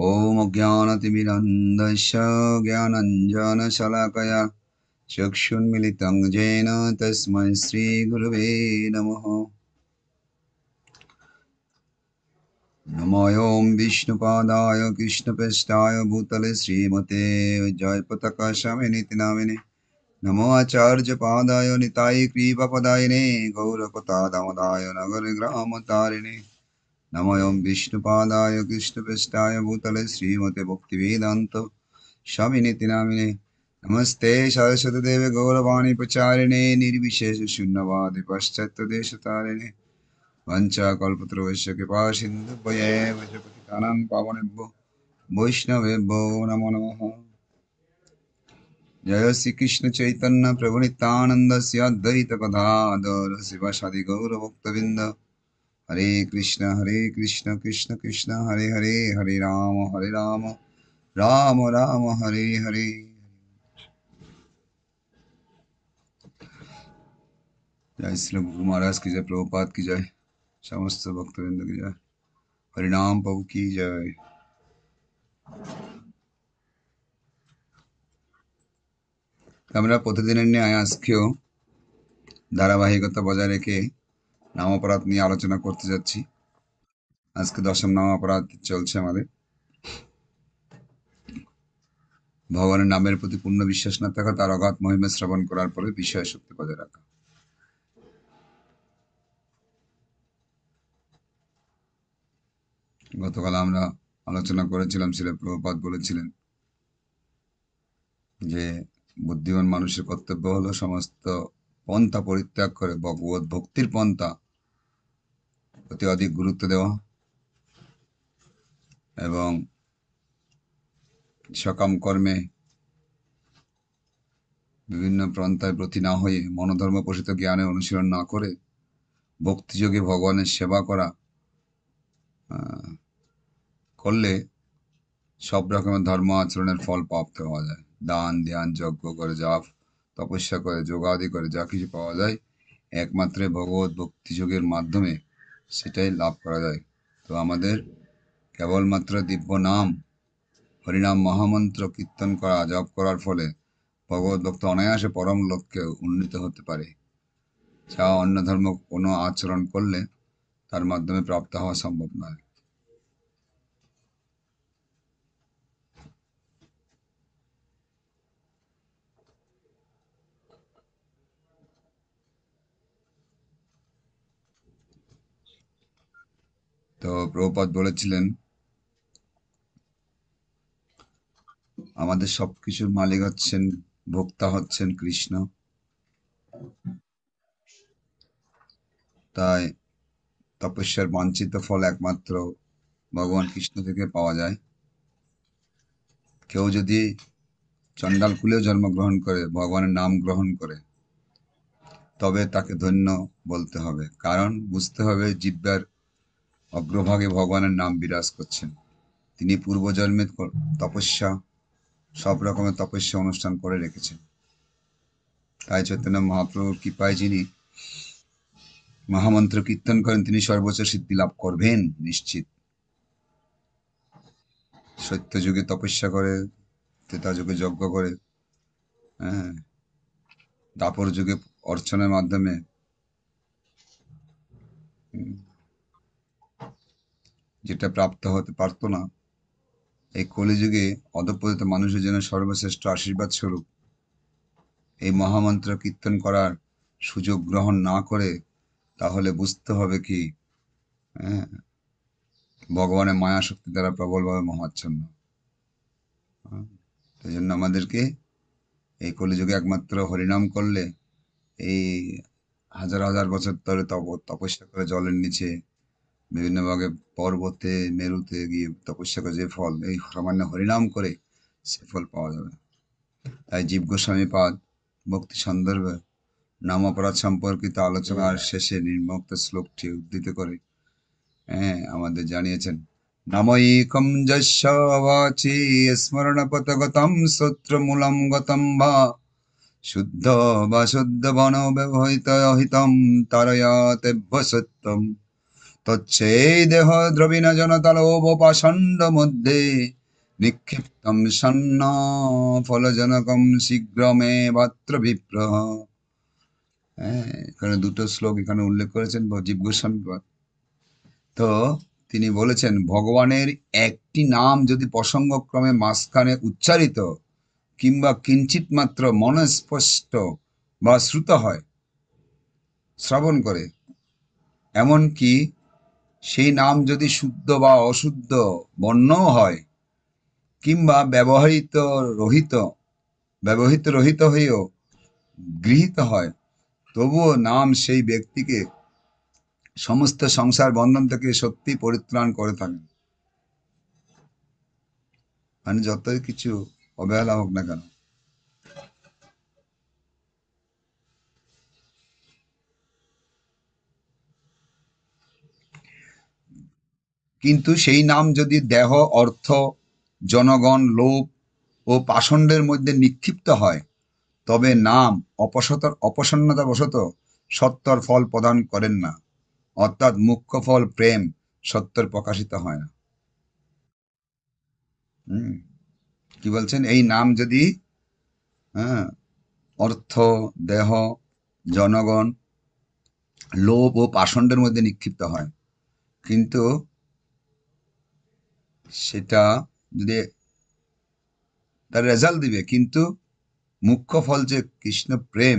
ॐ अज्ञानतिमिरन्धस्य ज्ञानञ्जनशलाकया चक्षुन्मिलितं येन तस्मै श्रीगुरुवे नमः नमोऽयं विष्णुपादाय कृष्णपेष्टाय भूतले श्रीमते जयपथकशमिनिति नामिने नमो आचार्यपादाय निताय कृपापदायिने गौरपतादामदाय नगरग्रामतारिणे নময়ম বিষ্ণুপাদায় কৃষ্ণপৃষ্টায় ভূতলে শ্রীমতে ভক্তিবেদান্ত স্বামী নামিনে নমস্তে সরস্বতী দেবে গৌরবাণী প্রচারিণে নির্বিশেষ শূন্যবাদে পাশ্চাত্য দেশ তারিণে वंचा कल्पतरुश्य कृपा सिंधु पतितानां पावनेभ्यो वैष्णवेभ्यो नमो नमः जय श्री कृष्ण चैतन्य प्रभु नित्यानंद हरे कृष्ण हरे कृष्ण कृष्ण कृष्ण हरे हरे हरे राम हरे राम राम राम हरे हरे जय श्री गुरु महाराज की जय प्रभुपाद की जय समस्त भक्तवृंद की जय हरिनाम प्रभु की जय আমরা आया ন্যায় আজকেও ধারাবাহিকতা বজায় রেখে নাম অপরাধ নিয়ে আলোচনা করতে যাচ্ছি আজকে দশম নাম অপরাধ চলছে আমাদের ভগবানের নামের প্রতি পূর্ণ বিশ্বাস না থাকা তার অগাধ মহিমা শ্রবণ করার পরে বিষয় শক্তি বজায় রাখা গতকাল আমরা আলোচনা করেছিলাম শিলা প্রভুপাত বলেছিলেন যে বুদ্ধিমান মানুষের কর্তব্য হলো সমস্ত পন্থা পরিত্যাগ করে ভগবত ভক্তির পন্থা প্রতি অধিক গুরুত্ব দেওয়া এবং সকাম কর্মে বিভিন্ন প্রান্তায় প্রতি না হয়ে মনোধর্ম পোষিত জ্ঞানের অনুশীলন না করে ভক্তিযোগে ভগবানের সেবা করা করলে সব রকমের ধর্ম আচরণের ফল প্রাপ্ত হওয়া যায় দান ধ্যান যজ্ঞ করে জপ তপস্যা করে যোগাদি করে যা কিছু পাওয়া যায় একমাত্র ভগবত ভক্তিযোগের মাধ্যমে সেটাই লাভ করা যায় তো আমাদের কেবলমাত্র দিব্য নাম হরিনাম মহামন্ত্র কীর্তন করা জপ করার ফলে ভগবত ভক্ত অনায়াসে পরম লক্ষ্যে উন্নীত হতে পারে যা অন্য ধর্ম কোনো আচরণ করলে তার মাধ্যমে প্রাপ্ত হওয়া সম্ভব নয় তো প্রভুপাত বলেছিলেন আমাদের সবকিছুর মালিক হচ্ছেন ভোক্তা হচ্ছেন কৃষ্ণ তাই তপস্যার বাঞ্ছিত ফল একমাত্র ভগবান কৃষ্ণ থেকে পাওয়া যায় কেউ যদি চণ্ডাল কুলেও জন্মগ্রহণ করে ভগবানের নাম গ্রহণ করে তবে তাকে ধন্য বলতে হবে কারণ বুঝতে হবে জিব্যার অগ্রভাগে ভগবানের নাম বিরাজ করছেন তিনি পূর্বজন্মের তপস্যা সব রকমের তপস্যা অনুষ্ঠান করে রেখেছেন তাই চৈতন্য মহাপ্রভুর কৃপায় যিনি মহামন্ত্র কীর্তন করেন তিনি সর্বোচ্চ সিদ্ধি লাভ করবেন নিশ্চিত সত্য যুগে তপস্যা করে ত্রেতা যুগে যজ্ঞ করে হ্যাঁ দাপর যুগে অর্চনের মাধ্যমে যেটা প্রাপ্ত হতে পারত না এই কলিযুগে অধপতিত মানুষের জন্য সর্বশ্রেষ্ঠ আশীর্বাদ স্বরূপ এই মহামন্ত্র কীর্তন করার সুযোগ গ্রহণ না করে তাহলে বুঝতে হবে কি হ্যাঁ ভগবানের মায়া শক্তি দ্বারা প্রবলভাবে মহাচ্ছন্ন হ্যাঁ, সেই জন্য আমাদেরকে এই কলিযুগে একমাত্র হরিনাম করলে এই হাজার হাজার বছর ধরে তপ তপস্যা করে জলের নিচে বিভিন্ন ভাগে পর্বতে মেরুতে গিয়ে তপস্যা করে যে ফল এই সামান্য হরিনাম করে সে ফল পাওয়া যাবে তাই জীব গোস্বামী পাদ ভক্তি সন্দর্ভে নাম অপরাধ সম্পর্কিত আলোচনার শেষে নির্মক্ত শ্লোকটি উদ্ধৃত করে হ্যাঁ আমাদের জানিয়েছেন নামৈকম যস্য অবাচি স্মরণপতগতম সূত্রমূলম গতম বা শুদ্ধ বা শুদ্ধ বন ব্যবহৃত অহিতম তারয়া তেভ্য সত্যম তচ্ছেই দেহ দ্রবীণ জনতল ওবপাষণ্ড মধ্যে নিক্ষিপ্তম সন্ন ফলজনকম শীঘ্রমে ভাত্র বিপ্রহ হ্যাঁ এখানে দুটো শ্লোক এখানে উল্লেখ করেছেন জীব গোস্বামী তো তিনি বলেছেন ভগবানের একটি নাম যদি প্রসঙ্গক্রমে মাঝখানে উচ্চারিত কিংবা কিঞ্চিত মাত্র মনস্পষ্ট বা শ্রুত হয় শ্রবণ করে এমনকি সেই নাম যদি শুদ্ধ বা অশুদ্ধ বর্ণও হয় কিংবা ব্যবহৃত রহিত ব্যবহৃত রহিত হয়েও গৃহীত হয় তবুও নাম সেই ব্যক্তিকে সমস্ত সংসার বন্ধন থেকে সত্যি পরিত্রাণ করে থাকেন মানে যত কিছু অবহেলা হোক না কেন কিন্তু সেই নাম যদি দেহ অর্থ জনগণ লোভ ও পাষণ্ডের মধ্যে নিক্ষিপ্ত হয় তবে নাম অপসতর অপসন্নতাবশত সত্তর ফল প্রদান করেন না অর্থাৎ মুখ্য ফল প্রেম সত্তর প্রকাশিত হয় না কি বলছেন এই নাম যদি হ্যাঁ অর্থ দেহ জনগণ লোভ ও পাষণ্ডের মধ্যে নিক্ষিপ্ত হয় কিন্তু সেটা যদি তার রেজাল্ট দিবে কিন্তু মুখ্য ফল যে কৃষ্ণ প্রেম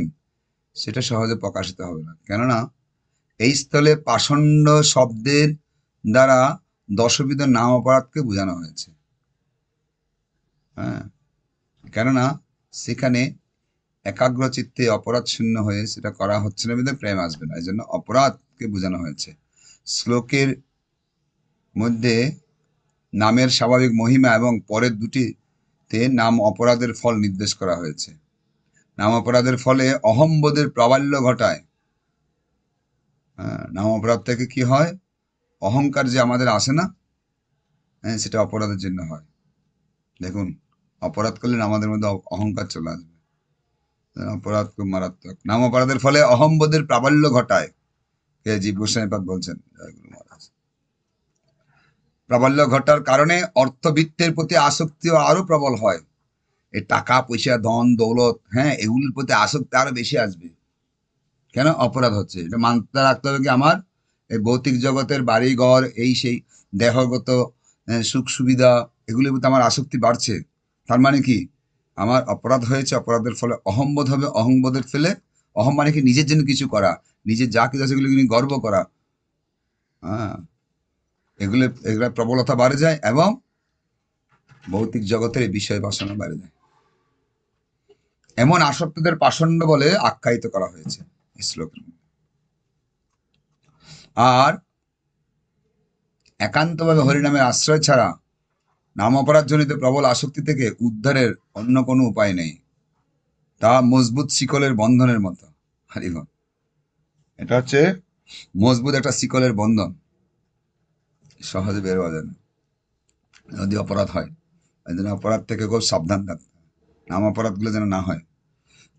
সেটা সহজে প্রকাশিত হবে না কেননা এই স্থলে পাষণ্ড শব্দের দ্বারা দশবিধ নাম অপরাধকে বোঝানো হয়েছে হ্যাঁ কেননা সেখানে একাগ্র চিত্তে অপরাধ শূন্য হয়ে সেটা করা হচ্ছে না বিধায় প্রেম আসবে না এই জন্য অপরাধকে বোঝানো হয়েছে শ্লোকের মধ্যে নামের স্বাভাবিক মহিমা এবং পরের দুটিতে নাম অপরাধের ফল নির্দেশ করা হয়েছে নাম অপরাধের ফলে অহম্বোধের প্রাবল্য ঘটায় নাম অপরাধ থেকে কি হয় অহংকার যে আমাদের আসে না হ্যাঁ সেটা অপরাধের জন্য হয় দেখুন অপরাধ করলে আমাদের মধ্যে অহংকার চলে আসবে অপরাধ খুব মারাত্মক নাম অপরাধের ফলে অহম্বোধের প্রাবল্য ঘটায় কে জীব গোস্বামী বলছেন জয় গুরু প্রাবল্য ঘটার কারণে অর্থবিত্তের প্রতি আসক্তিও আরও প্রবল হয় এই টাকা পয়সা ধন দৌলত হ্যাঁ এগুলির প্রতি আসক্তি আরও বেশি আসবে কেন অপরাধ হচ্ছে এটা মানতে রাখতে হবে কি আমার এই ভৌতিক জগতের বাড়ি ঘর এই সেই দেহগত সুখ সুবিধা এগুলির প্রতি আমার আসক্তি বাড়ছে তার মানে কি আমার অপরাধ হয়েছে অপরাধের ফলে অহম্বোধ হবে অহম্বোধের ফেলে অহম মানে কি নিজের জন্য কিছু করা নিজের যা কিছু আছে গর্ব করা হ্যাঁ এগুলো এগুলোর প্রবলতা বাড়ে যায় এবং ভৌতিক জগতের বিষয় বাসনা বাড়ে যায় এমন আসক্তদের পাষণ্ড বলে আখ্যায়িত করা হয়েছে শ্লোকের আর একান্তভাবে হরিনামের আশ্রয় ছাড়া নাম অপরাধজনিত প্রবল আসক্তি থেকে উদ্ধারের অন্য কোনো উপায় নেই তা মজবুত শিকলের বন্ধনের মতো হরিভ এটা হচ্ছে মজবুত একটা শিকলের বন্ধন সহজে বের হওয়া যায় না যদি অপরাধ হয় এই জন্য অপরাধ থেকে খুব সাবধান থাকতে নাম অপরাধগুলো যেন না হয়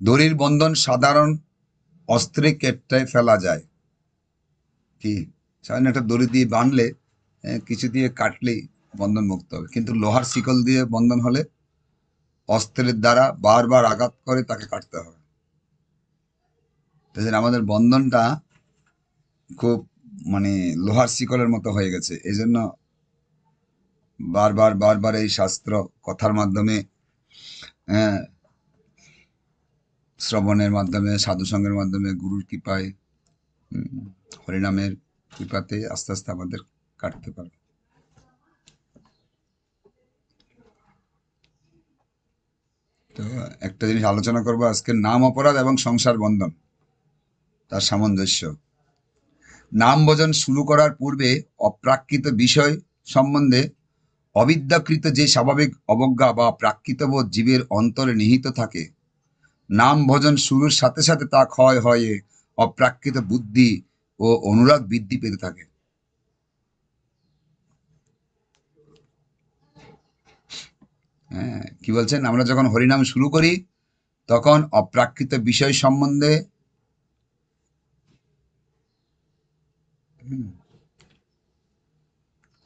দড়ির বন্ধন সাধারণ অস্ত্রে কেটটায় ফেলা যায় কি সাধারণ একটা দড়ি দিয়ে বানলে কিছু দিয়ে কাটলেই বন্ধন মুক্ত হবে কিন্তু লোহার শিকল দিয়ে বন্ধন হলে অস্ত্রের দ্বারা বারবার আঘাত করে তাকে কাটতে হবে আমাদের বন্ধনটা খুব মানে লোহার শিকলের মতো হয়ে গেছে এই জন্য বারবার বারবার এই শাস্ত্র কথার মাধ্যমে হ্যাঁ, শ্রবণের মাধ্যমে সাধুসঙ্গের মাধ্যমে গুরুর কৃপায় হরিনামের কৃপাতে আস্তে আস্তে আমাদের কাটতে পারবে তো একটা জিনিস আলোচনা করবো আজকে নাম অপরাধ এবং সংসার বন্ধন তার সামঞ্জস্য নাম ভজন শুরু করার পূর্বে অপ্রাকৃত বিষয় সম্বন্ধে অবিদ্যাকৃত যে স্বাভাবিক অবজ্ঞা বা প্রাকৃতবোধ জীবের অন্তরে নিহিত থাকে নাম ভজন শুরুর সাথে সাথে তা ক্ষয় হয়ে অপ্রাকৃত বুদ্ধি ও অনুরাগ বৃদ্ধি পেতে থাকে হ্যাঁ কি বলছেন আমরা যখন হরিনাম শুরু করি তখন অপ্রাকৃত বিষয় সম্বন্ধে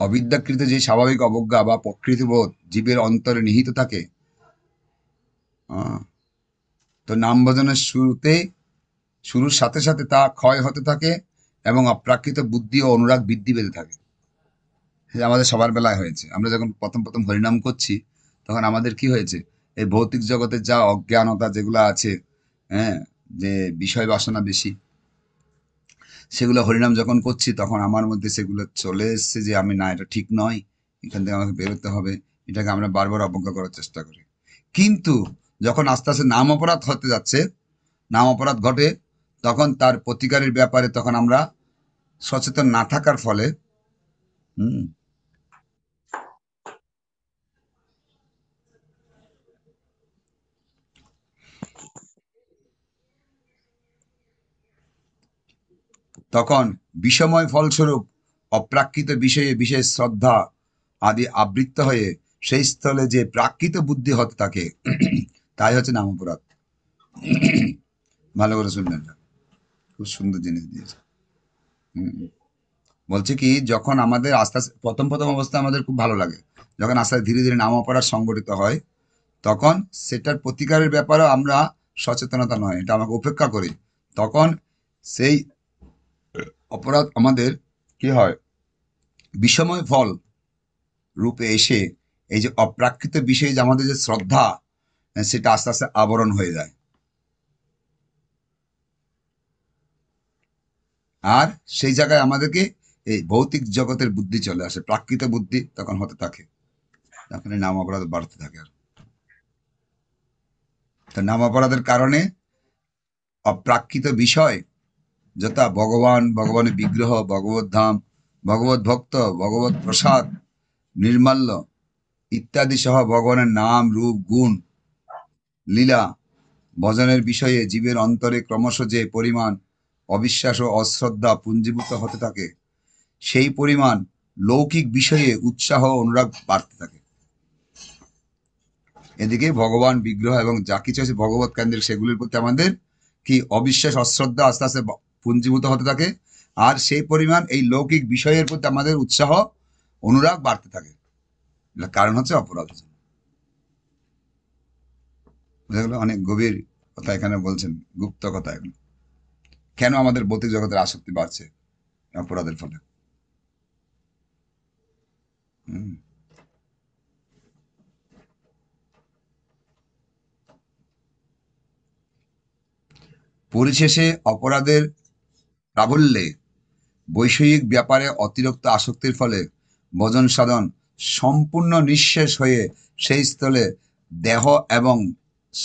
অবিদ্যাকৃত যে স্বাভাবিক অবজ্ঞা বা প্রকৃতিবোধ জীবের অন্তরে নিহিত থাকে তো নাম ভজনের শুরুতে শুরুর সাথে সাথে তা ক্ষয় হতে থাকে এবং অপ্রাকৃত বুদ্ধি ও অনুরাগ বৃদ্ধি পেতে থাকে আমাদের সবার বেলায় হয়েছে আমরা যখন প্রথম প্রথম হরিনাম করছি তখন আমাদের কি হয়েছে এই ভৌতিক জগতের যা অজ্ঞানতা যেগুলো আছে হ্যাঁ যে বিষয় বাসনা বেশি সেগুলো হরিনাম যখন করছি তখন আমার মধ্যে সেগুলো চলে এসছে যে আমি না এটা ঠিক নয় এখান থেকে আমাকে বেরোতে হবে এটাকে আমরা বারবার অবজ্ঞা করার চেষ্টা করি কিন্তু যখন আস্তে আস্তে নাম অপরাধ হতে যাচ্ছে নাম অপরাধ ঘটে তখন তার প্রতিকারের ব্যাপারে তখন আমরা সচেতন না থাকার ফলে হুম তখন বিষময় ফলস্বরূপ অপ্রাকৃত বিষয়ে বিশেষ শ্রদ্ধা আদি আবৃত্ত হয়ে সেই স্থলে যে প্রাকৃত বুদ্ধি হত তাকে তাই হচ্ছে নাম অপরাধ ভালো করে শুনলেন খুব সুন্দর জিনিস দিয়েছে বলছে কি যখন আমাদের আস্তে আস্তে প্রথম প্রথম অবস্থা আমাদের খুব ভালো লাগে যখন আস্তে ধীরে ধীরে নাম অপরাধ সংগঠিত হয় তখন সেটার প্রতিকারের ব্যাপারে আমরা সচেতনতা নয় এটা আমাকে উপেক্ষা করি তখন সেই অপরাধ আমাদের কি হয় বিষময় ফল রূপে এসে এই যে অপ্রাকৃত বিষয়ে যে আমাদের যে শ্রদ্ধা হ্যাঁ, সেটা আস্তে আস্তে আবরণ হয়ে যায় আর সেই জায়গায় আমাদেরকে এই ভৌতিক জগতের বুদ্ধি চলে আসে প্রাকৃত বুদ্ধি তখন হতে থাকে তখন নাম অপরাধ বাড়তে থাকে আর তো নাম অপরাধের কারণে অপ্রাকৃত বিষয় যথা ভগবান ভগবানের বিগ্রহ ভগবত ধাম ভগবত ভক্ত ভগবত প্রসাদ নির্মাল্য ইত্যাদি সহ ভগবানের নাম রূপ গুণ লীলা ভজনের বিষয়ে জীবের অন্তরে ক্রমশ যে পরিমাণ অবিশ্বাস ও অশ্রদ্ধা পুঞ্জীভূত হতে থাকে সেই পরিমাণ লৌকিক বিষয়ে উৎসাহ অনুরাগ বাড়তে থাকে এদিকে ভগবান বিগ্রহ এবং যা কিছু আছে ভগবত কেন্দ্রের সেগুলির প্রতি আমাদের কি অবিশ্বাস অশ্রদ্ধা আস্তে আস্তে পুঞ্জীভূত হতে থাকে আর সেই পরিমাণ এই লৌকিক বিষয়ের প্রতি আমাদের উৎসাহ অনুরাগ বাড়তে থাকে কারণ হচ্ছে অপরাধ বুঝা গেল অনেক গভীর কথা এখানে বলছেন গুপ্ত কথা এগুলো কেন আমাদের ভৌতিক জগতের আসক্তি বাড়ছে অপরাধের ফলে পরিশেষে অপরাধের প্রাবল্যে বৈষয়িক ব্যাপারে অতিরিক্ত আসক্তির ফলে ভজন সাধন সম্পূর্ণ নিঃশেষ হয়ে সেই স্থলে দেহ এবং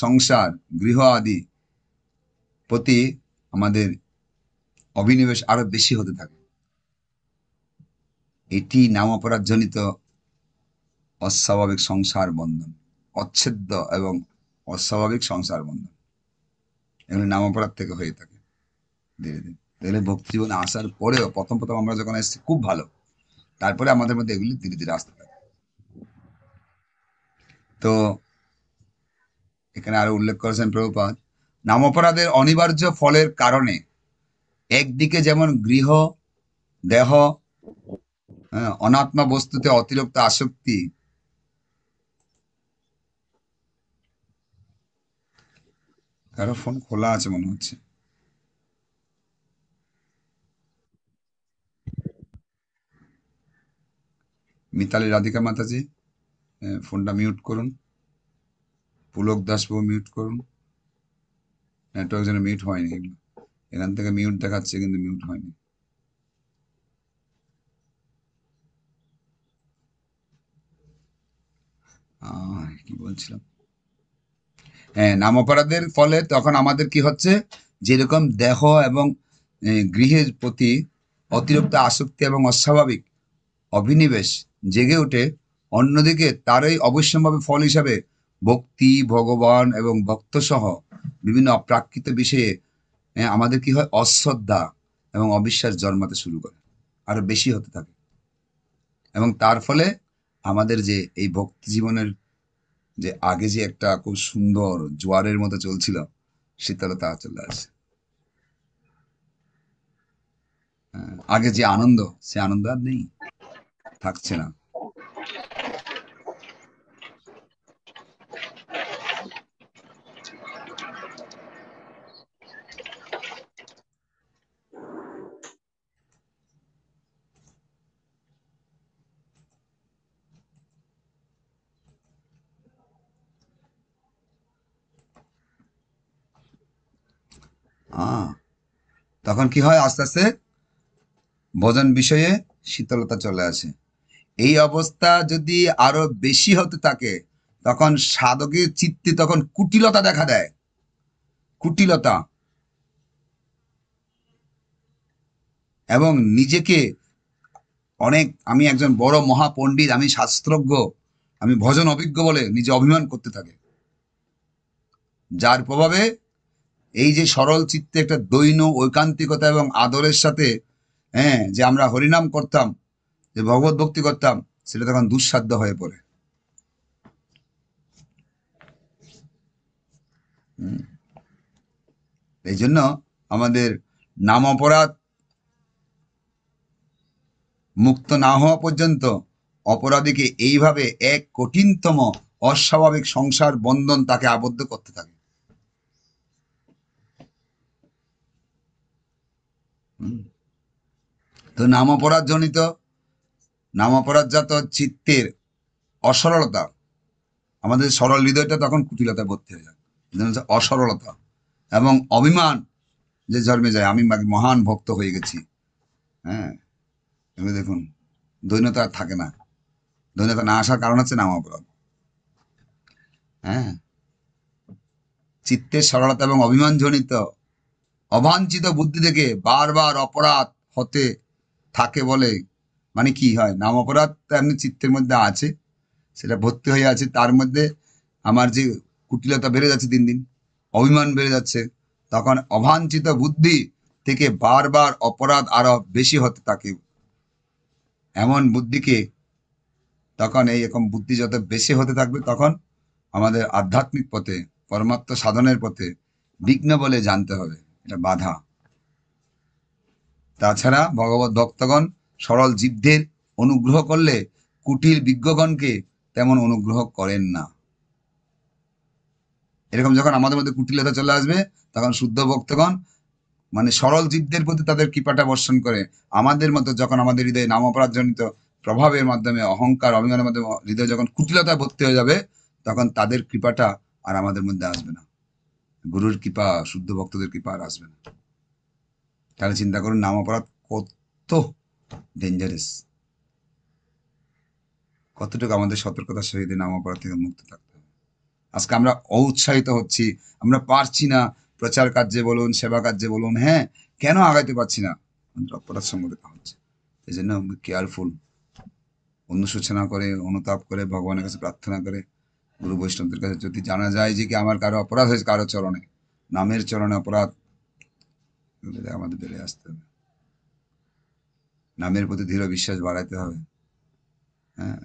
সংসার গৃহ আদি প্রতি আমাদের অভিনিবেশ আরো বেশি হতে থাকে এটি নাম অপরাধজনিত অস্বাভাবিক সংসার বন্ধন অচ্ছেদ্য এবং অস্বাভাবিক সংসার বন্ধন এগুলি নাম অপরাধ থেকে হয়ে থাকে ধীরে ধীরে তাহলে ভক্তি জীবনে আসার পরেও প্রথম প্রথম আমরা যখন এসেছি খুব ভালো তারপরে আমাদের মধ্যে এগুলি ধীরে ধীরে আসতে থাকে তো এখানে আরো উল্লেখ করেছেন প্রভুপাত অপরাধের অনিবার্য ফলের কারণে একদিকে যেমন গৃহ দেহ হ্যাঁ, অনাত্মা বস্তুতে অতিরিক্ত আসক্তি কারো ফোন খোলা আছে মনে হচ্ছে মিতালি রাধিকা মাতাজি ফোনটা মিউট করুন পুলক দাসবাবু মিউট করুন নেটওয়ার্ক যেন মিউট হয়নি এগুলো এখান থেকে মিউট দেখাচ্ছে কিন্তু মিউট হয়নি কি বলছিলাম হ্যাঁ নাম অপরাধের ফলে তখন আমাদের কি হচ্ছে যেরকম দেহ এবং গৃহের প্রতি অতিরিক্ত আসক্তি এবং অস্বাভাবিক অভিনিবেশ জেগে ওঠে অন্যদিকে তারই অবশ্যম্ভাবে ফল হিসাবে ভক্তি ভগবান এবং ভক্ত সহ বিভিন্ন অপ্রাকৃত বিষয়ে আমাদের কি হয় অশ্রদ্ধা এবং অবিশ্বাস জন্মাতে শুরু করে আরো বেশি হতে থাকে এবং তার ফলে আমাদের যে এই ভক্তি জীবনের যে আগে যে একটা খুব সুন্দর জোয়ারের মতো চলছিল তা চলে আসে হ্যাঁ, আগে যে আনন্দ সে আনন্দ আর নেই থাকছে না তখন কি হয় আস্তে আস্তে ভোজন বিষয়ে শীতলতা চলে আসে এই অবস্থা যদি আরো বেশি হতে থাকে তখন সাধকের চিত্তে তখন কুটিলতা দেখা দেয় কুটিলতা এবং নিজেকে অনেক আমি একজন বড় মহাপণ্ডিত আমি শাস্ত্রজ্ঞ আমি ভজন অভিজ্ঞ বলে নিজে অভিমান করতে থাকে যার প্রভাবে এই যে সরল চিত্তে একটা দৈন ঐকান্তিকতা এবং আদরের সাথে হ্যাঁ যে আমরা হরিনাম করতাম যে ভগবত ভক্তি করতাম সেটা তখন দুঃসাধ্য হয়ে পড়ে এই জন্য আমাদের নাম অপরাধ মুক্ত না হওয়া পর্যন্ত অপরাধীকে এইভাবে এক কঠিনতম অস্বাভাবিক সংসার বন্ধন তাকে আবদ্ধ করতে থাকে তো নাম অপরাধ জনিত নামাপরাধজাত চিত্তের অসরলতা আমাদের সরল হৃদয়টা তখন কুটিলতা করতে হয়ে যায় অসরলতা এবং অভিমান যে জন্মে যায় আমি মহান ভক্ত হয়ে গেছি হ্যাঁ দেখুন দৈন্যতা আর থাকে না দৈন্যতা না আসার কারণ হচ্ছে নামাপরাধ হ্যাঁ চিত্তের সরলতা এবং অভিমানজনিত অবাঞ্ছিত বুদ্ধি থেকে বারবার অপরাধ হতে থাকে বলে মানে কি হয় নাম অপরাধ তো এমনি চিত্তের মধ্যে আছে সেটা ভর্তি হয়ে আছে তার মধ্যে আমার যে কুটিলতা বেড়ে যাচ্ছে দিন দিন অভিমান বেড়ে যাচ্ছে তখন অবাঞ্ছিত বুদ্ধি থেকে বারবার অপরাধ আরো বেশি হতে থাকে এমন বুদ্ধিকে তখন এই রকম বুদ্ধি যত বেশি হতে থাকবে তখন আমাদের আধ্যাত্মিক পথে পরমাত্ম সাধনের পথে বিঘ্ন বলে জানতে হবে এটা বাধা তাছাড়া ভগবত ভক্তগণ সরল জীবদের অনুগ্রহ করলে কুটিল বিজ্ঞগণকে তেমন অনুগ্রহ করেন না এরকম যখন আমাদের মধ্যে কুটিলতা চলে আসবে তখন শুদ্ধ ভক্তগণ মানে সরল জীবদের প্রতি তাদের কৃপাটা বর্ষণ করে আমাদের মতো যখন আমাদের হৃদয়ে অপরাধজনিত প্রভাবের মাধ্যমে অহংকার অভিমানের মাধ্যমে হৃদয় যখন কুটিলতা ভর্তি হয়ে যাবে তখন তাদের কৃপাটা আর আমাদের মধ্যে আসবে না গুরুর কৃপা শুদ্ধ ভক্তদের কৃপা আর আসবে না তাহলে চিন্তা করুন নাম অপরাধ কত ডেঞ্জারাস কতটুকু আমাদের সতর্কতার সহিত নামাপড়া থেকে মুক্ত থাকতে হবে আজকে আমরা অউৎসাহিত হচ্ছি আমরা পারছি না প্রচার কার্যে বলুন সেবা কার্যে বলুন হ্যাঁ কেন আগাইতে পারছি না আমাদের অপরাধ সংগঠিত হচ্ছে এই জন্য কেয়ারফুল অনুশোচনা করে অনুতাপ করে ভগবানের কাছে প্রার্থনা করে গুরু বৈষ্ণবদের কাছে যদি জানা যায় যে কি আমার কারো অপরাধ হয়েছে কারো চরণে নামের চরণে অপরাধ আমাদের বেড়ে আসতে হবে নামের প্রতি দৃঢ় বিশ্বাস বাড়াতে হবে হ্যাঁ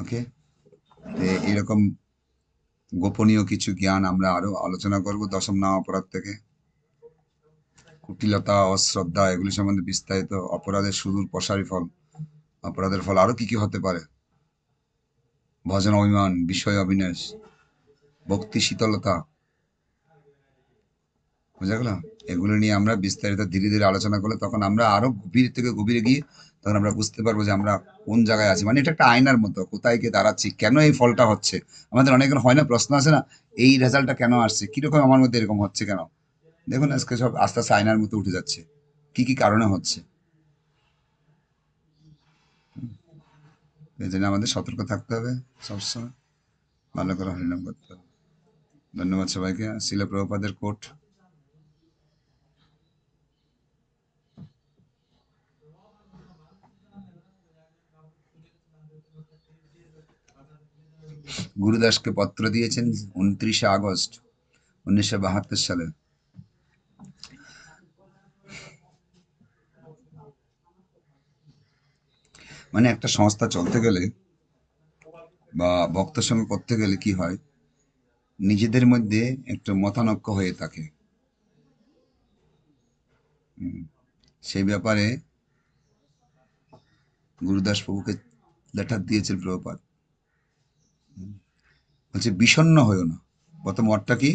ওকে এরকম গোপনীয় কিছু জ্ঞান আমরা আরো আলোচনা করব দশম নাম অপরাধ থেকে কুটিলতা অশ্রদ্ধা এগুলি সম্বন্ধে বিস্তারিত অপরাধের সুদূর প্রসারী ফল অপরাধের ফল আরো কি কি হতে পারে ভজন অভিমান বিষয় অবিনাশ ভক্তি শীতলতা বোঝা গেল এগুলো নিয়ে আমরা বিস্তারিত ধীরে ধীরে আলোচনা করলে তখন আমরা আরো গভীর থেকে গভীরে গিয়ে তখন আমরা বুঝতে পারবো যে আমরা কোন জায়গায় আছি মানে এটা একটা আয়নার মতো কোথায় গিয়ে দাঁড়াচ্ছি কেন এই ফলটা হচ্ছে আমাদের অনেক হয় না প্রশ্ন আছে না এই রেজাল্টটা কেন আসছে কিরকম আমার মধ্যে এরকম হচ্ছে কেন দেখুন আজকে সব আস্তে আস্তে আয়নার মতো উঠে যাচ্ছে কি কি কারণে হচ্ছে এই জন্য আমাদের সতর্ক থাকতে হবে সবসময় ভালো করে হরিনাম করতে হবে ধন্যবাদ সবাইকে শিলা প্রভুপাদের কোর্ট গুরুদাসকে পত্র দিয়েছেন উনত্রিশে আগস্ট উনিশশো বাহাত্তর সালে মানে একটা সংস্থা চলতে গেলে বা ভক্তের সঙ্গে করতে গেলে কি হয় নিজেদের মধ্যে একটা মতানক্য হয়ে থাকে সেই ব্যাপারে গুরুদাস প্রভুকে লেটার দিয়েছেন প্রভুপাত বলছে বিষণ্ন হয়েও না প্রথম অর্থটা কি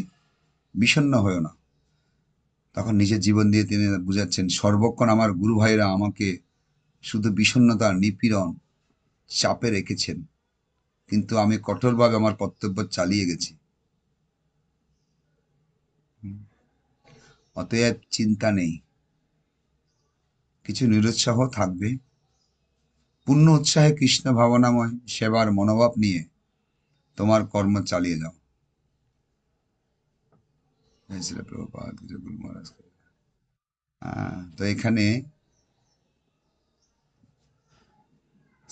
বিষণ্ন হয়েও না তখন নিজের জীবন দিয়ে তিনি বুঝাচ্ছেন সর্বক্ষণ আমার গুরু ভাইরা আমাকে শুধু বিষণ্নতা নিপীড়ন চাপে রেখেছেন কিন্তু আমি কঠোরভাবে আমার কর্তব্য চালিয়ে গেছি অতএব চিন্তা নেই কিছু নিরুৎসাহ থাকবে পূর্ণ উৎসাহে কৃষ্ণ ভাবনাময় সেবার মনোভাব নিয়ে তোমার কর্ম চালিয়ে যাও তো এখানে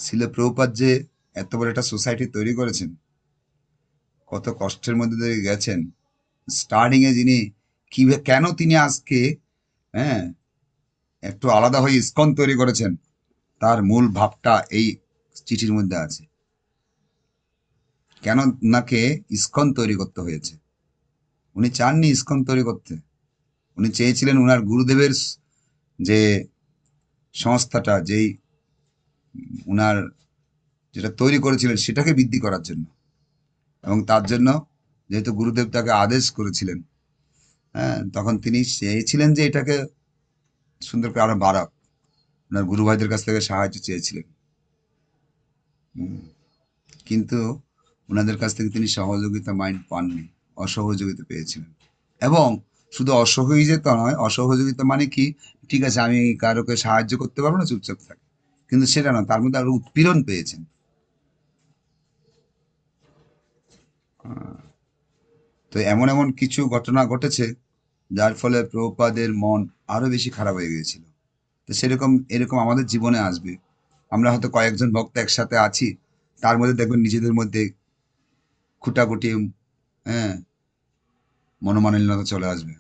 শিল প্রভুপাত যে এত বড় একটা সোসাইটি তৈরি করেছেন কত কষ্টের মধ্যে দিয়ে গেছেন স্টার্টিংয়ে যিনি কি কেন তিনি আজকে হ্যাঁ একটু আলাদা হয়ে ইস্কন তৈরি করেছেন তার মূল ভাবটা এই চিঠির মধ্যে আছে কেন ওনাকে ইস্কন তৈরি করতে হয়েছে উনি চাননি ইস্কন তৈরি করতে উনি চেয়েছিলেন উনার গুরুদেবের যে সংস্থাটা যেই উনার যেটা তৈরি করেছিলেন সেটাকে বৃদ্ধি করার জন্য এবং তার জন্য যেহেতু গুরুদেব তাকে আদেশ করেছিলেন হ্যাঁ তখন তিনি চেয়েছিলেন যে এটাকে সুন্দর করে আরো বাড়াক ওনার গুরুভাইদের কাছ থেকে সাহায্য চেয়েছিলেন কিন্তু ওনাদের কাছ থেকে তিনি সহযোগিতা মাইন্ড পাননি অসহযোগিতা পেয়েছিলেন এবং শুধু অসহযোগিতা নয় অসহযোগিতা মানে কি ঠিক আছে আমি কারোকে সাহায্য করতে পারবো না চুপচাপ থাকে কিন্তু সেটা না তার মধ্যে আরো উৎপীড়ন পেয়েছেন তো এমন এমন কিছু ঘটনা ঘটেছে যার ফলে প্রপাদের মন আরো বেশি খারাপ হয়ে গিয়েছিল তো সেরকম এরকম আমাদের জীবনে আসবে আমরা হয়তো কয়েকজন ভক্ত একসাথে আছি তার মধ্যে দেখবেন নিজেদের মধ্যে খুটাকুটি হ্যাঁ মনোমালিন্যতা চলে আসবে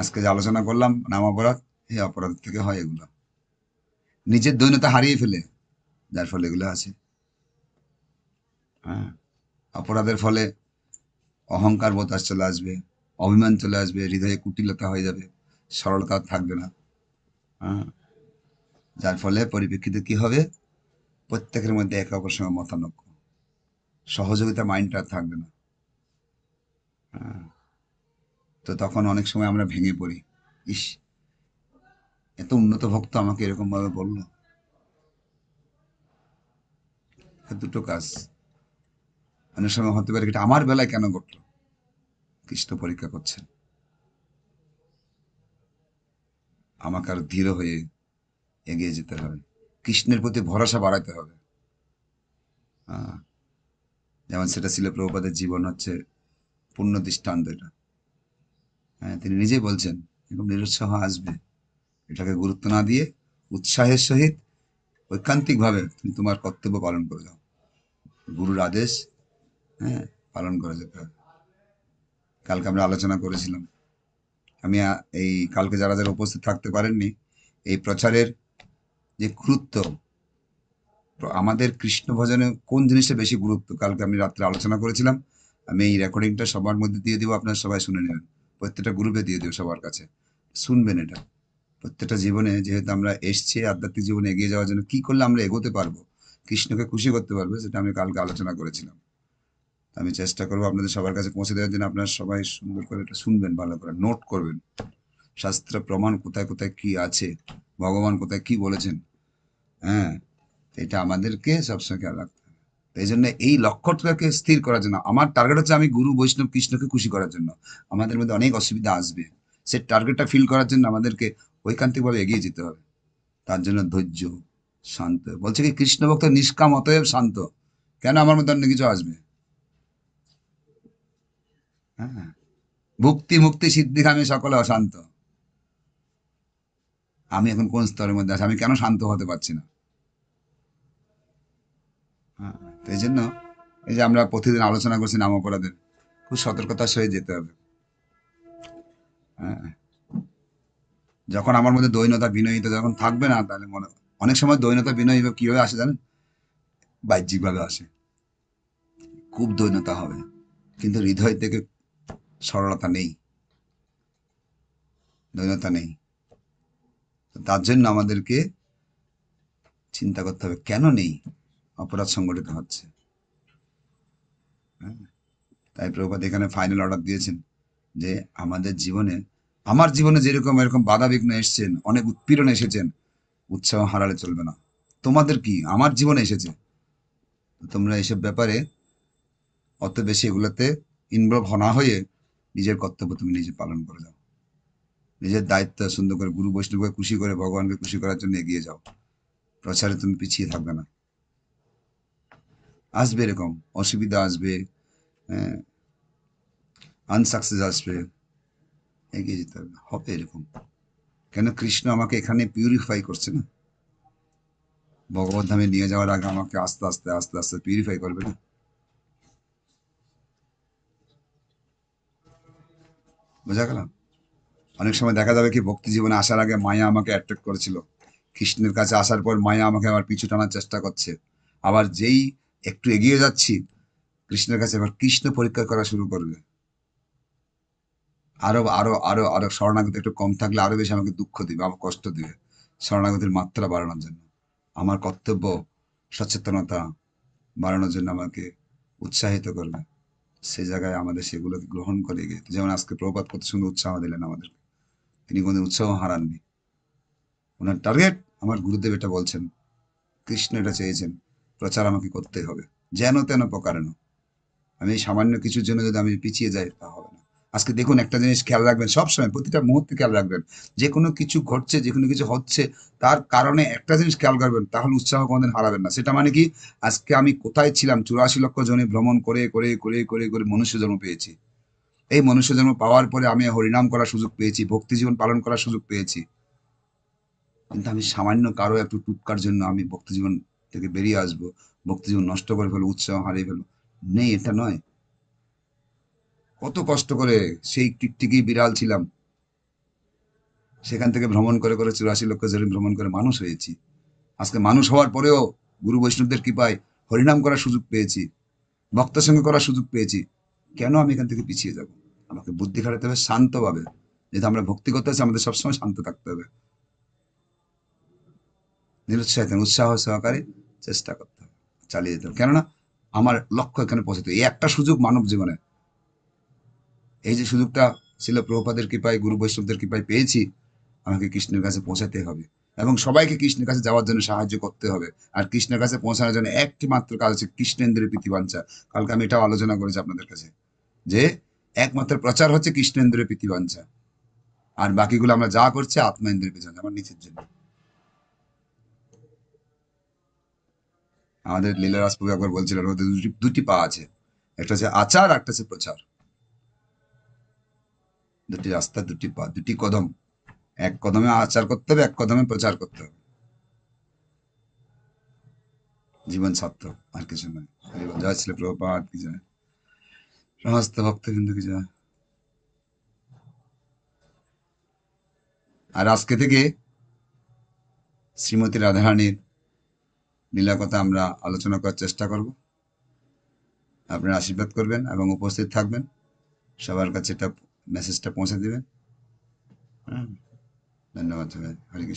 আজকে যে আলোচনা করলাম নাম অপরাধ এই অপরাধ থেকে হয় এগুলো নিজের দৈন্যতা হারিয়ে ফেলে যার ফলে এগুলো আছে হ্যাঁ অপরাধের ফলে অহংকার বতাস চলে আসবে অভিমান চলে আসবে হৃদয়ে কুটিলতা হয়ে যাবে সরলতা থাকবে না হ্যাঁ যার ফলে পরিপ্রেক্ষিতে কি হবে প্রত্যেকের মধ্যে একে অপর সঙ্গে মতানক্য সহযোগিতা মাইন্ডটা থাকবে না হ্যাঁ। তো তখন অনেক সময় আমরা ভেঙে পড়ি ইস এত উন্নত ভক্ত আমাকে এরকমভাবে বলল দুটো কাজ অনেক সময় হতে পারে এটা আমার বেলায় কেন ঘটল কৃষ্ণ পরীক্ষা করছেন আমাকে আর ধীর হয়ে এগিয়ে যেতে হবে কৃষ্ণের প্রতি ভরসা বাড়াতে হবে হ্যাঁ যেমন সেটা ছিল প্রভুপাদের জীবন হচ্ছে পূর্ণ দৃষ্টান্ত এটা হ্যাঁ তিনি নিজেই বলছেন এরকম নিরুৎসাহ আসবে এটাকে গুরুত্ব না দিয়ে উৎসাহের সহিত ঐকান্তিকভাবে তুমি তোমার কর্তব্য পালন করে যাও গুরুর আদেশ হ্যাঁ পালন করা যেতে হবে কালকে আমরা আলোচনা করেছিলাম আমি এই কালকে যারা যারা উপস্থিত থাকতে পারেননি এই প্রচারের যে গুরুত্ব তো আমাদের কৃষ্ণ ভজনে কোন জিনিসটা বেশি গুরুত্ব কালকে আমি রাত্রে আলোচনা করেছিলাম আমি এই রেকর্ডিংটা সবার মধ্যে দিয়ে দেবো আপনার সবাই শুনে নেবেন প্রত্যেকটা গ্রুপে দিয়ে দেবো সবার কাছে শুনবেন এটা প্রত্যেকটা জীবনে যেহেতু আমরা এসছি আধ্যাত্মিক জীবনে এগিয়ে যাওয়ার জন্য কি করলে আমরা এগোতে পারবো কৃষ্ণকে খুশি করতে পারবো সেটা আমি কালকে আলোচনা করেছিলাম আমি চেষ্টা করবো আপনাদের সবার কাছে পৌঁছে দেওয়ার জন্য আপনারা সবাই সুন্দর করে এটা শুনবেন ভালো করে নোট করবেন শাস্ত্র প্রমাণ কোথায় কোথায় কি আছে ভগবান কোথায় কি বলেছেন হ্যাঁ এটা আমাদেরকে সবসময় খেয়াল রাখতে হবে এই জন্য এই লক্ষ্যটাকে স্থির করার জন্য আমার টার্গেট হচ্ছে আমি গুরু বৈষ্ণব কৃষ্ণকে খুশি করার জন্য আমাদের মধ্যে অনেক অসুবিধা আসবে সে টার্গেটটা ফিল করার জন্য আমাদেরকে ঐকান্তিকভাবে এগিয়ে যেতে হবে তার জন্য ধৈর্য শান্ত বলছে কি কৃষ্ণ ভক্ত নিষ্কাম অতএব শান্ত কেন আমার মধ্যে অন্য কিছু আসবে হ্যাঁ ভুক্তি মুক্তি সিদ্ধিকে আমি সকলে অশান্ত আমি এখন কোন স্তরের মধ্যে আছি আমি কেন শান্ত হতে পারছি না হ্যাঁ এই জন্য এই যে আমরা প্রতিদিন আলোচনা করছি নাম অপরাধের খুব সতর্কতার সহ যেতে হবে হ্যাঁ যখন আমার মধ্যে দৈনতা বিনয়িতা যখন থাকবে না তাহলে মনে অনেক সময় দৈনতা বিনয় কিভাবে আসে জানেন বাহ্যিকভাবে আসে খুব দৈনতা হবে কিন্তু হৃদয় থেকে সরলতা নেই দৈনতা নেই তার জন্য আমাদেরকে চিন্তা করতে হবে কেন নেই অপরাধ সংগঠিত হচ্ছে হ্যাঁ? তাই প্রভুপাত এখানে ফাইনাল অর্ডার দিয়েছেন যে আমাদের জীবনে আমার জীবনে যেরকম এরকম বাধা বিঘ্ন এসছেন অনেক উৎপীড়ন এসেছেন উৎসাহ হারালে চলবে না তোমাদের কি আমার জীবনে এসেছে তোমরা এসব ব্যাপারে অত বেশি এগুলোতে ইনভলভ না হয়ে নিজের কর্তব্য তুমি নিজে পালন করে যাও নিজের দায়িত্ব সুন্দর করে গুরু বৈষ্ণবকে খুশি করে ভগবানকে খুশি করার জন্য এগিয়ে যাও প্রচারে তুমি পিছিয়ে থাকবে না আসবে এরকম অসুবিধা আসবে আনসাকসেস হ্যাঁ, আসবে এগিয়ে যেতে হবে হবে এরকম কেন কৃষ্ণ আমাকে এখানে পিউরিফাই করছে না ভগবত ধামে নিয়ে যাওয়ার আগে আমাকে আস্তে আস্তে আস্তে আস্তে পিউরিফাই করবে না বোঝা গেল অনেক সময় দেখা যাবে কি ভক্তি জীবনে আসার আগে মায়া আমাকে অ্যাট্রাক্ট করেছিল কৃষ্ণের কাছে আসার পর মায়া আমাকে আবার পিছু টানার চেষ্টা করছে আবার যেই একটু এগিয়ে যাচ্ছি কৃষ্ণের কাছে এবার কৃষ্ণ পরীক্ষা করা শুরু করবে আরো আরো আরো আরো শরণাগতি একটু কম থাকলে আরো বেশি আমাকে দুঃখ দিবে আমার কষ্ট দিবে শরণাগতির মাত্রা বাড়ানোর জন্য আমার কর্তব্য সচেতনতা বাড়ানোর জন্য আমাকে উৎসাহিত করবে সে জায়গায় আমাদের সেগুলোকে গ্রহণ করে গিয়ে যেমন আজকে প্রভাত কত সুন্দর উৎসাহ দিলেন আমাদেরকে তিনি কোনো উৎসাহ হারাননি ওনার টার্গেট আমার গুরুদেব এটা বলছেন কৃষ্ণ এটা চেয়েছেন প্রচার আমাকে করতে হবে যেন তেন প্রকারেণ আমি সামান্য কিছুর জন্য যদি আমি পিছিয়ে যাই তা হবে না আজকে দেখুন একটা জিনিস খেয়াল রাখবেন সবসময় প্রতিটা মুহূর্তে খেয়াল রাখবেন যে কোনো কিছু ঘটছে যে কোনো কিছু হচ্ছে তার কারণে একটা জিনিস খেয়াল করবেন তাহলে উৎসাহ কোনোদিন হারাবেন না সেটা মানে কি আজকে আমি কোথায় ছিলাম চুরাশি লক্ষ জনে ভ্রমণ করে করে করে করে করে মনুষ্য জন্ম পেয়েছি এই মনুষ্য জন্ম পাওয়ার পরে আমি হরিনাম করার সুযোগ পেয়েছি ভক্তি জীবন পালন করার সুযোগ পেয়েছি কিন্তু আমি সামান্য কারো একটু টুটকার জন্য আমি ভক্তি জীবন থেকে বেরিয়ে আসবো ভক্তিজীবন নষ্ট করে ফেলো উৎসাহ হারিয়ে ফেলো নেই এটা নয় কত কষ্ট করে সেই টিকটিকি বিড়াল ছিলাম সেখান থেকে ভ্রমণ করে করে চুরাশি লক্ষ জরিম ভ্রমণ করে মানুষ হয়েছি আজকে মানুষ হওয়ার পরেও গুরু বৈষ্ণবদের কৃপায় হরিনাম করার সুযোগ পেয়েছি ভক্ত সঙ্গে করার সুযোগ পেয়েছি কেন আমি এখান থেকে পিছিয়ে যাব আমাকে বুদ্ধি খাটাতে হবে শান্তভাবে যেহেতু আমরা ভক্তি করতে আছি আমাদের সবসময় শান্ত থাকতে হবে নিরুৎসাহ উৎসাহ সহকারে চেষ্টা করতে হবে চালিয়ে যেতে হবে কেননা আমার লক্ষ্য এখানে পৌঁছাতে এই একটা সুযোগ মানব জীবনে এই যে সুযোগটা ছিল প্রভুপাদের কৃপায় গুরু বৈষ্ণবদের কৃপায় পেয়েছি আমাকে কৃষ্ণের কাছে পৌঁছাতে হবে এবং সবাইকে কৃষ্ণের কাছে যাওয়ার জন্য সাহায্য করতে হবে আর কৃষ্ণের কাছে পৌঁছানোর জন্য একটি মাত্র কাজ হচ্ছে কৃষ্ণেন্দ্রের প্রীতিবাঞ্চা কালকে আমি এটাও আলোচনা করেছি আপনাদের কাছে যে একমাত্র প্রচার হচ্ছে কৃষ্ণেন্দ্রের প্রীতিবাঞ্চা আর বাকিগুলো আমরা যা করছি আত্মেন্দ্রের পিছনে আমার নিচের জন্য আমাদের লীলা রাজপ্রভু একবার বলছিলেন আমাদের দুটি দুটি পা আছে একটা হচ্ছে আচার একটা হচ্ছে প্রচার দুটি রাস্তা দুটি পা দুটি কদম এক কদমে আচার করতে হবে এক কদমে প্রচার করতে হবে জীবন ছাত্র আর কিছু নয় জয় ছিল প্রভুপাত কি জয় সমস্ত ভক্ত কিন্তু কি জয় আর আজকে থেকে শ্রীমতী রাধারানীর নীলা কথা আমরা আলোচনা করার চেষ্টা করব আপনারা আশীর্বাদ করবেন এবং উপস্থিত থাকবেন সবার কাছে এটা মেসেজটা পৌঁছে দেবেন হ্যাঁ ধন্যবাদ হরে কৃষ্ণ